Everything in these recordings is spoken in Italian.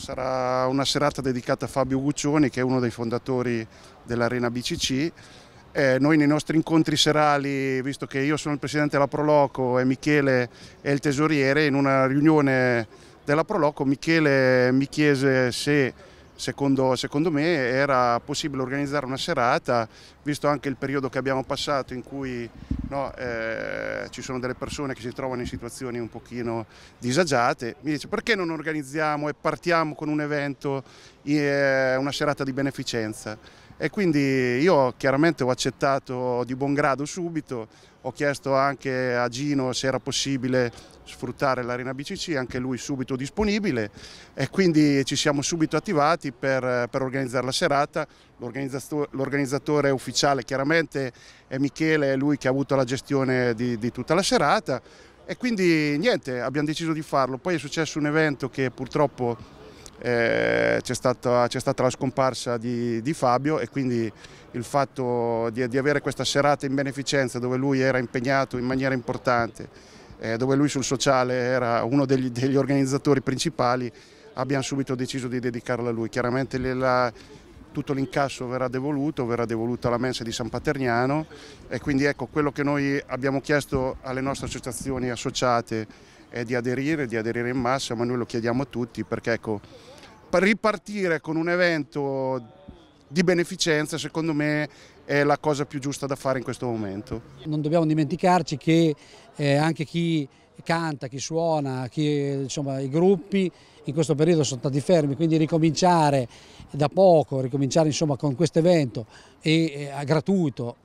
Sarà una serata dedicata a Fabio Guccioni che è uno dei fondatori dell'Arena BCC. Eh, noi nei nostri incontri serali, visto che io sono il presidente della Proloco e Michele è il tesoriere, in una riunione della Proloco Michele mi chiese se secondo, secondo me era possibile organizzare una serata, visto anche il periodo che abbiamo passato in cui no, eh, ci sono delle persone che si trovano in situazioni un pochino disagiate, mi dice perché non organizziamo e partiamo con un evento, eh, una serata di beneficenza? e quindi io chiaramente ho accettato di buon grado subito, ho chiesto anche a Gino se era possibile sfruttare l'arena BCC, anche lui subito disponibile e quindi ci siamo subito attivati per, per organizzare la serata, l'organizzatore ufficiale chiaramente è Michele, è lui che ha avuto la gestione di, di tutta la serata e quindi niente, abbiamo deciso di farlo, poi è successo un evento che purtroppo eh, c'è stata, stata, la scomparsa di, di, Fabio e quindi il fatto di, di, avere questa serata in beneficenza dove lui era impegnato in maniera importante, eh, dove lui sul sociale era uno degli, degli, organizzatori principali, abbiamo subito deciso di dedicarla a lui. Chiaramente la, tutto l'incasso verrà devoluto, verrà devoluto alla mensa di San Paterniano e quindi ecco quello che noi abbiamo chiesto alle nostre associazioni associate è di aderire, di aderire in massa, ma noi lo chiediamo a tutti perché ecco, per ripartire con un evento di beneficenza secondo me è la cosa più giusta da fare in questo momento. Non dobbiamo dimenticarci che eh, anche chi canta, chi suona, chi, insomma, i gruppi in questo periodo sono stati fermi, quindi ricominciare da poco, ricominciare insomma, con questo evento eh, gratuito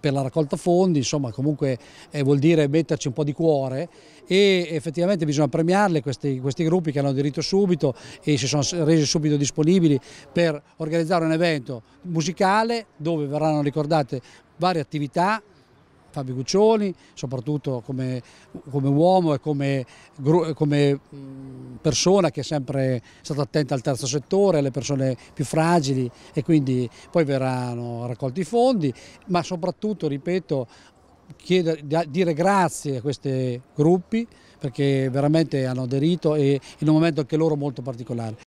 per la raccolta fondi, insomma comunque eh, vuol dire metterci un po' di cuore e effettivamente bisogna premiarle questi, questi, gruppi che hanno diritto subito e si sono resi subito disponibili per organizzare un evento musicale dove verranno ricordate varie attività Fabio Guccioni, soprattutto come, come uomo e come, come, mm, persona che è sempre stata attenta al terzo settore, alle persone più fragili e quindi poi verranno raccolti i fondi, ma soprattutto, ripeto, chiedere, dire grazie a questi gruppi perché veramente hanno aderito e in un momento anche loro molto particolare.